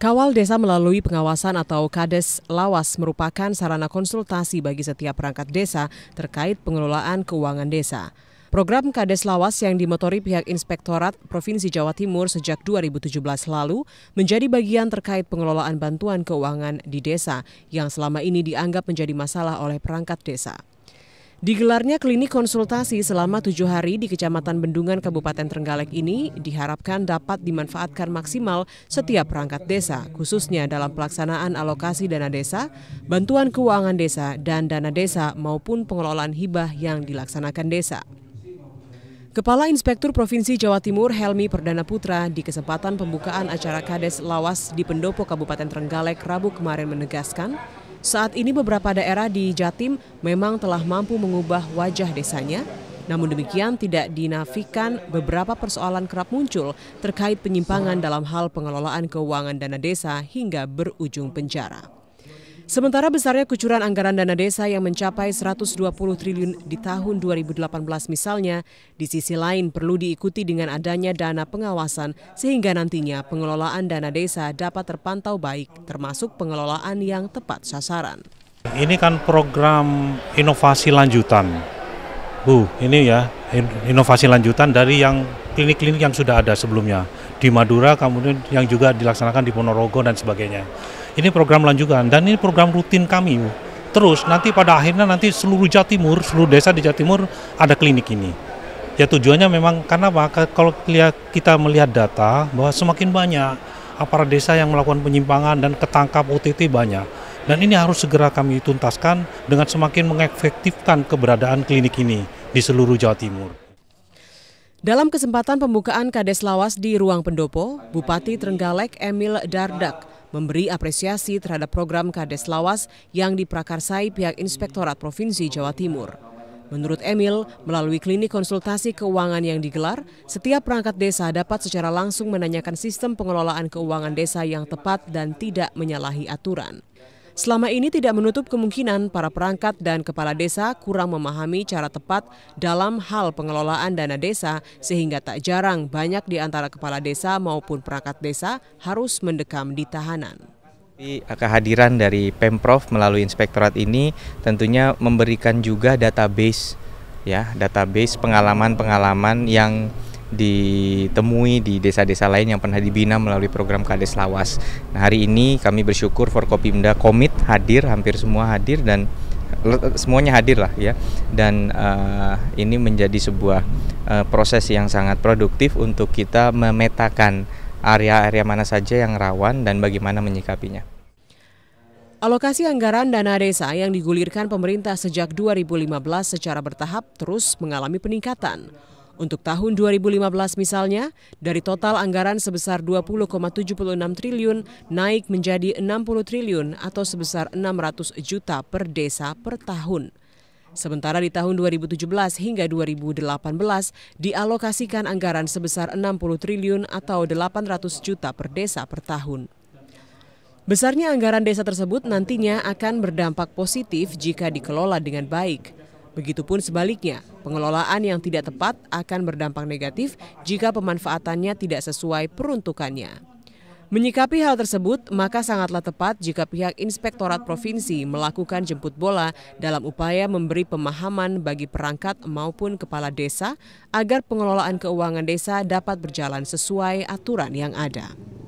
Kawal desa melalui pengawasan atau kades lawas merupakan sarana konsultasi bagi setiap perangkat desa terkait pengelolaan keuangan desa. Program Kades Lawas yang dimotori pihak Inspektorat Provinsi Jawa Timur sejak 2017 lalu menjadi bagian terkait pengelolaan bantuan keuangan di desa yang selama ini dianggap menjadi masalah oleh perangkat desa. Digelarnya klinik konsultasi selama tujuh hari di Kecamatan Bendungan Kabupaten Trenggalek ini diharapkan dapat dimanfaatkan maksimal setiap perangkat desa, khususnya dalam pelaksanaan alokasi dana desa, bantuan keuangan desa, dan dana desa maupun pengelolaan hibah yang dilaksanakan desa. Kepala Inspektur Provinsi Jawa Timur Helmi Perdana Putra di kesempatan pembukaan acara Kades Lawas di Pendopo Kabupaten Trenggalek Rabu kemarin menegaskan, saat ini beberapa daerah di Jatim memang telah mampu mengubah wajah desanya, namun demikian tidak dinafikan beberapa persoalan kerap muncul terkait penyimpangan dalam hal pengelolaan keuangan dana desa hingga berujung penjara. Sementara besarnya kucuran anggaran dana desa yang mencapai 120 triliun di tahun 2018 misalnya, di sisi lain perlu diikuti dengan adanya dana pengawasan sehingga nantinya pengelolaan dana desa dapat terpantau baik, termasuk pengelolaan yang tepat sasaran. Ini kan program inovasi lanjutan. Bu, ini ya inovasi lanjutan dari yang klinik-klinik yang sudah ada sebelumnya di Madura, kemudian yang juga dilaksanakan di Ponorogo dan sebagainya. Ini program lanjutan dan ini program rutin kami. Terus nanti pada akhirnya nanti seluruh Jawa Timur, seluruh desa di Jawa Timur ada klinik ini. Ya tujuannya memang karena apa? Kalau kita melihat data bahwa semakin banyak aparat desa yang melakukan penyimpangan dan ketangkap OTT banyak. Dan ini harus segera kami tuntaskan dengan semakin mengefektifkan keberadaan klinik ini di seluruh Jawa Timur. Dalam kesempatan pembukaan Kades Lawas di Ruang Pendopo, Bupati Trenggalek Emil Dardak memberi apresiasi terhadap program Kades Lawas yang diprakarsai pihak Inspektorat Provinsi Jawa Timur. Menurut Emil, melalui klinik konsultasi keuangan yang digelar, setiap perangkat desa dapat secara langsung menanyakan sistem pengelolaan keuangan desa yang tepat dan tidak menyalahi aturan. Selama ini tidak menutup kemungkinan para perangkat dan kepala desa kurang memahami cara tepat dalam hal pengelolaan dana desa sehingga tak jarang banyak di antara kepala desa maupun perangkat desa harus mendekam di tahanan. Kehadiran dari Pemprov melalui inspektorat ini tentunya memberikan juga database ya, database pengalaman-pengalaman yang ditemui di desa-desa lain yang pernah dibina melalui program Kades Lawas. Nah, hari ini kami bersyukur Forkopimda komit hadir, hampir semua hadir dan semuanya hadir lah ya. Dan uh, ini menjadi sebuah uh, proses yang sangat produktif untuk kita memetakan area-area mana saja yang rawan dan bagaimana menyikapinya. Alokasi anggaran dana desa yang digulirkan pemerintah sejak 2015 secara bertahap terus mengalami peningkatan. Untuk tahun 2015 misalnya, dari total anggaran sebesar 20,76 triliun naik menjadi 60 triliun atau sebesar 600 juta per desa per tahun. Sementara di tahun 2017 hingga 2018 dialokasikan anggaran sebesar 60 triliun atau 800 juta per desa per tahun. Besarnya anggaran desa tersebut nantinya akan berdampak positif jika dikelola dengan baik. Begitupun sebaliknya, pengelolaan yang tidak tepat akan berdampak negatif jika pemanfaatannya tidak sesuai peruntukannya. Menyikapi hal tersebut, maka sangatlah tepat jika pihak Inspektorat Provinsi melakukan jemput bola dalam upaya memberi pemahaman bagi perangkat maupun kepala desa agar pengelolaan keuangan desa dapat berjalan sesuai aturan yang ada.